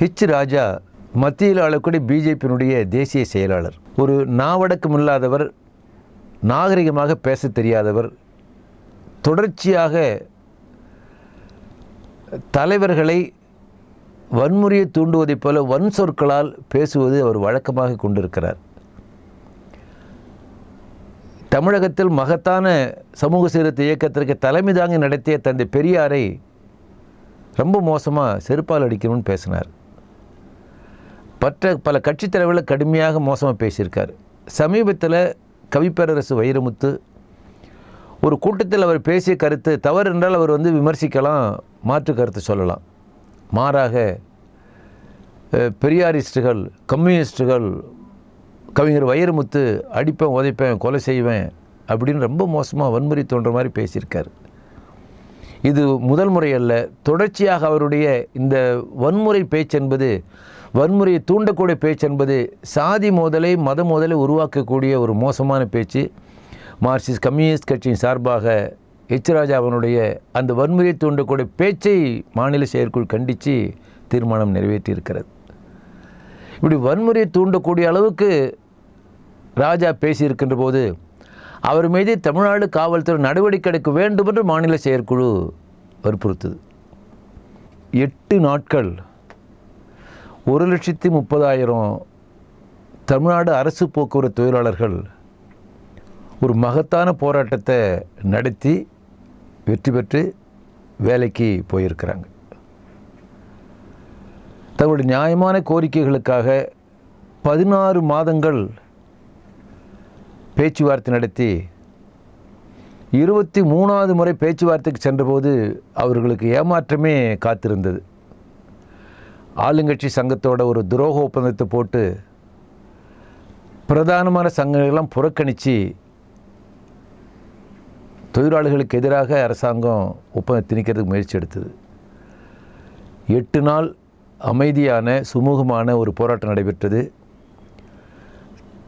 hitch ராஜா மத்தியில் ஆளக்கூடிய பிஜேபியினுடைய தேசிய செயலாளர் ஒரு நாவடக்கம் இல்லாதவர் நாகரிகமாக பேச தெரியாதவர் தொடர்ச்சியாக தலைவர்களை வன்முறையை தூண்டுவதைப் போல வன்சொற்களால் பேசுவது அவர் வழக்கமாக கொண்டிருக்கிறார் தமிழகத்தில் மகத்தான சமூக சீர்திருத்த இயக்கத்திற்கு தலைமை தாங்கி நடத்திய தந்தை பெரியாரை ரொம்ப மோசமாக செருப்பால் அடிக்கணும்னு பேசினார் மற்ற பல கட்சித் தலைவர்கள் கடுமையாக மோசமாக பேசியிருக்கார் சமீபத்தில் கவிப்பேரரசு வைரமுத்து ஒரு கூட்டத்தில் அவர் பேசிய கருத்து தவறு என்றால் அவர் வந்து விமர்சிக்கலாம் மாற்று கருத்து சொல்லலாம் மாறாக பெரியாரிஸ்டுகள் கம்யூனிஸ்டுகள் கவிஞர் வைரமுத்து அடிப்பேன் உதைப்பேன் கொலை செய்வேன் அப்படின்னு ரொம்ப மோசமாக வன்முறை தோன்ற மாதிரி பேசியிருக்கார் இது முதல் முறை அல்ல தொடர்ச்சியாக அவருடைய இந்த வன்முறை பேச்சு என்பது வன்முறையை தூண்டக்கூடிய பேச்சு என்பது சாதி மோதலை மத மோதலை உருவாக்கக்கூடிய ஒரு மோசமான பேச்சு மார்க்சிஸ்ட் கம்யூனிஸ்ட் கட்சியின் சார்பாக ஹெச் ராஜா அவனுடைய அந்த வன்முறையை தூண்டக்கூடிய பேச்சை மாநில செயற்குழு கண்டித்து தீர்மானம் நிறைவேற்றியிருக்கிறது இப்படி வன்முறையை தூண்டக்கூடிய அளவுக்கு ராஜா பேசியிருக்கின்ற போது அவர் மீது தமிழ்நாடு காவல்துறை நடவடிக்கை எடுக்க வேண்டும் என்று மாநில செயற்குழு வற்புறுத்துது எட்டு நாட்கள் ஒரு லட்சத்தி முப்பதாயிரம் தமிழ்நாடு அரசு போக்குவரத்து தொழிலாளர்கள் ஒரு மகத்தான போராட்டத்தை நடத்தி வெற்றி பெற்று வேலைக்கு போயிருக்கிறாங்க தங்களுடைய நியாயமான கோரிக்கைகளுக்காக பதினாறு மாதங்கள் பேச்சுவார்த்தை நடத்தி இருபத்தி மூணாவது முறை பேச்சுவார்த்தைக்கு சென்றபோது அவர்களுக்கு ஏமாற்றமே காத்திருந்தது ஆளுங்கட்சி சங்கத்தோட ஒரு துரோக ஒப்பந்தத்தை போட்டு பிரதானமான சங்கங்களெல்லாம் புறக்கணித்து தொழிலாளர்களுக்கு எதிராக அரசாங்கம் ஒப்பந்தம் திணிக்கிறதுக்கு முயற்சி எடுத்தது எட்டு நாள் அமைதியான சுமூகமான ஒரு போராட்டம் நடைபெற்றது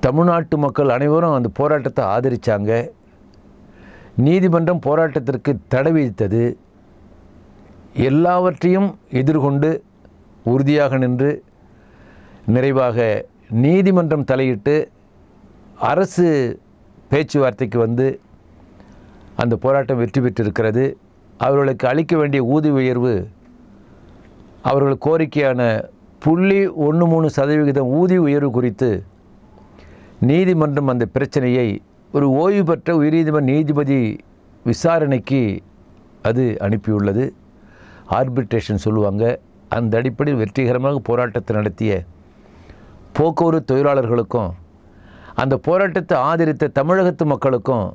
தமிழ்நாட்டு மக்கள் அனைவரும் அந்த போராட்டத்தை ஆதரித்தாங்க நீதிமன்றம் போராட்டத்திற்கு தடை விதித்தது எல்லாவற்றையும் எதிர்கொண்டு உறுதியாக நின்று நிறைவாக நீதிமன்றம் தலையிட்டு அரசு பேச்சுவார்த்தைக்கு வந்து அந்த போராட்டம் வெற்றி பெற்றிருக்கிறது அவர்களுக்கு அளிக்க வேண்டிய ஊதி உயர்வு அவர்கள் கோரிக்கையான புள்ளி ஒன்று மூணு சதவிகிதம் ஊதி உயர்வு குறித்து நீதிமன்றம் அந்த பிரச்சனையை ஒரு ஓய்வு பெற்ற உயர்நீதிமன்ற நீதிபதி விசாரணைக்கு அது அனுப்பியுள்ளது ஆர்பிட்ரேஷன் சொல்லுவாங்க அந்த அடிப்படையில் வெற்றிகரமாக போராட்டத்தை நடத்திய போக்குவரத்து தொழிலாளர்களுக்கும் அந்த போராட்டத்தை ஆதரித்த தமிழகத்து மக்களுக்கும்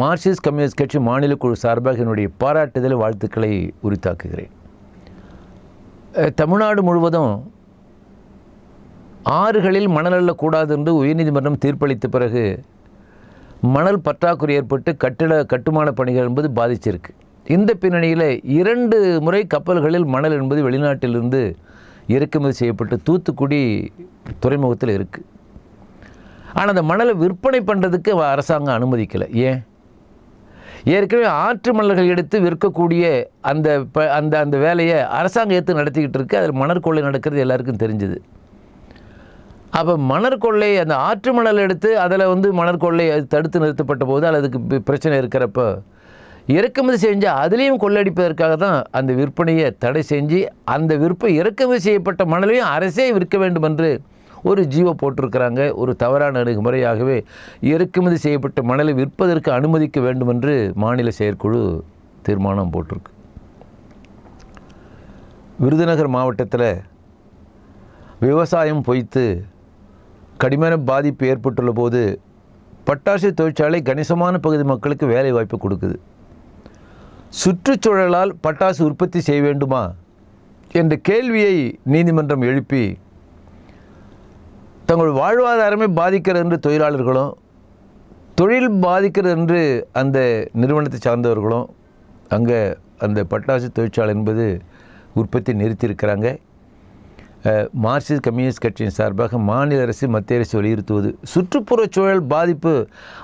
மார்க்சிஸ்ட் கம்யூனிஸ்ட் கட்சி மாநில குழு சார்பாக என்னுடைய பாராட்டுதல் வாழ்த்துக்களை உரித்தாக்குகிறேன் தமிழ்நாடு முழுவதும் ஆறுகளில் மணல் அள்ளக்கூடாது என்று உயர்நீதிமன்றம் தீர்ப்பளித்த பிறகு மணல் பற்றாக்குறை ஏற்பட்டு கட்டிட கட்டுமான பணிகள் என்பது பாதிச்சிருக்கு இந்த பின்னணியில் இரண்டு முறை கப்பல்களில் மணல் என்பது வெளிநாட்டிலிருந்து இறக்குமதி செய்யப்பட்டு தூத்துக்குடி துறைமுகத்தில் இருக்குது ஆனால் அந்த மணலை விற்பனை பண்ணுறதுக்கு அரசாங்கம் அனுமதிக்கலை ஏன் ஏற்கனவே ஆற்று மணல்கள் எடுத்து விற்கக்கூடிய அந்த ப அந்த அந்த வேலையை அரசாங்கம் ஏற்று நடத்திக்கிட்டு இருக்கு அதில் மணற்கொள்ளை நடக்கிறது எல்லாருக்கும் தெரிஞ்சுது அப்போ மணற்கொள்ளை அந்த ஆற்று மணல் எடுத்து அதில் வந்து மணற்கொள்ளை தடுத்து நிறுத்தப்பட்ட போது அல்லதுக்கு பிரச்சனை இருக்கிறப்போ இறக்குமதி செஞ்சால் அதுலேயும் கொள்ளடிப்பதற்காக தான் அந்த விற்பனையை தடை செஞ்சு அந்த விற்ப இறக்குமதி செய்யப்பட்ட மணலையும் அரசே விற்க வேண்டும் என்று ஒரு ஜீவ போட்டிருக்கிறாங்க ஒரு தவறான அணுகுமுறையாகவே இறக்குமதி செய்யப்பட்ட மணலை விற்பதற்கு அனுமதிக்க வேண்டும் என்று மாநில செயற்குழு தீர்மானம் போட்டிருக்கு விருதுநகர் மாவட்டத்தில் விவசாயம் பொய்த்து கடுமையான பாதிப்பு ஏற்பட்டுள்ள போது பட்டாசு தொழிற்சாலை கணிசமான பகுதி மக்களுக்கு வேலை வாய்ப்பு கொடுக்குது சுற்றுச்சூழலால் பட்டாசு உற்பத்தி செய்ய வேண்டுமா என்ற கேள்வியை நீதிமன்றம் எழுப்பி தங்கள் வாழ்வாதாரமே பாதிக்கிறது என்று தொழிலாளர்களும் தொழில் பாதிக்கிறது என்று அந்த நிறுவனத்தை சார்ந்தவர்களும் அங்கே அந்த பட்டாசு தொழிற்சாலை என்பது உற்பத்தி நிறுத்தியிருக்கிறாங்க மார்க்சிஸ்ட் கம்யூனிஸ்ட் கட்சியின் சார்பாக மாநில அரசு மத்திய அரசு வலியுறுத்துவது சுற்றுப்புற சூழல் பாதிப்பு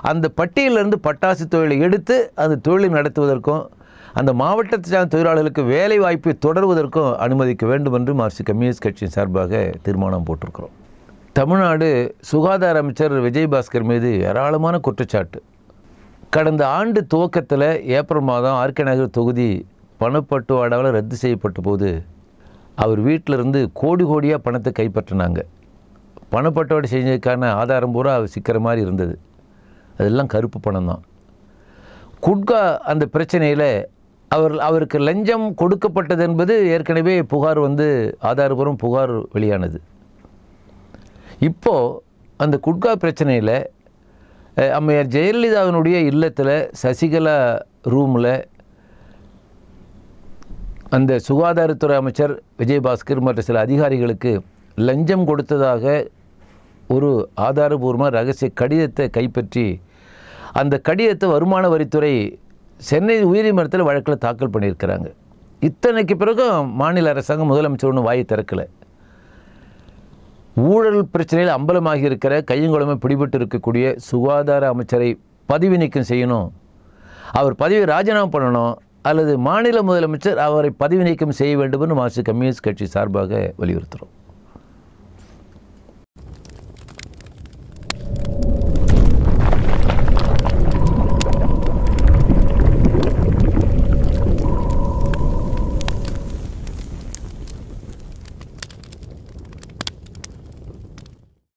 அந்த பட்டியலிருந்து பட்டாசு தொழிலை எடுத்து அந்த தொழிலை நடத்துவதற்கும் அந்த மாவட்டத்தை சார்ந்த தொழிலாளர்களுக்கு வேலை வாய்ப்பை தொடர்வதற்கும் அனுமதிக்க வேண்டும் என்று மார்க்சிஸ்ட் கம்யூனிஸ்ட் கட்சியின் சார்பாக தீர்மானம் போட்டிருக்கிறோம் தமிழ்நாடு சுகாதார அமைச்சர் விஜயபாஸ்கர் மீது ஏராளமான குற்றச்சாட்டு கடந்த ஆண்டு துவக்கத்தில் ஏப்ரல் மாதம் ஆர்கே நகர் தொகுதி பணப்பட்டுவாடாவில் ரத்து செய்யப்பட்ட போது அவர் வீட்டிலிருந்து கோடி கோடியாக பணத்தை கைப்பற்றினாங்க பணப்பட்டுவாடு செஞ்சதுக்கான ஆதாரம் பூரா அவர் சிக்கிற மாதிரி இருந்தது அதெல்லாம் கருப்பு பணம் தான் குட்கா அந்த பிரச்சனையில் அவர் அவருக்கு லஞ்சம் கொடுக்கப்பட்டது என்பது ஏற்கனவே புகார் வந்து ஆதாரபூர்வம் புகார் வெளியானது இப்போது அந்த குட்கா பிரச்சனையில் அம்மையார் ஜெயலலிதாவினுடைய இல்லத்தில் சசிகலா ரூமில் அந்த சுகாதாரத்துறை அமைச்சர் விஜயபாஸ்கர் மற்ற சில அதிகாரிகளுக்கு லஞ்சம் கொடுத்ததாக ஒரு ஆதாரபூர்வமாக ரகசிய கடிதத்தை கைப்பற்றி அந்த கடிதத்தை வருமான வரித்துறை சென்னை உயர்நீதிமன்றத்தில் வழக்கில் தாக்கல் பண்ணியிருக்கிறாங்க இத்தனைக்கு பிறகும் மாநில அரசாங்கம் முதலமைச்சர் ஒன்று வாயை திறக்கலை ஊழல் பிரச்சனையில் அம்பலமாகி இருக்கிற கையங்குளமே பிடிபட்டு இருக்கக்கூடிய சுகாதார அமைச்சரை பதவி நீக்கம் செய்யணும் அவர் பதவி ராஜினாமா பண்ணணும் அல்லது மாநில முதலமைச்சர் அவரை பதவி நீக்கம் செய்ய வேண்டும் என்று மார்க்சிஸ்ட் கம்யூனிஸ்ட் கட்சி சார்பாக வலியுறுத்துகிறோம்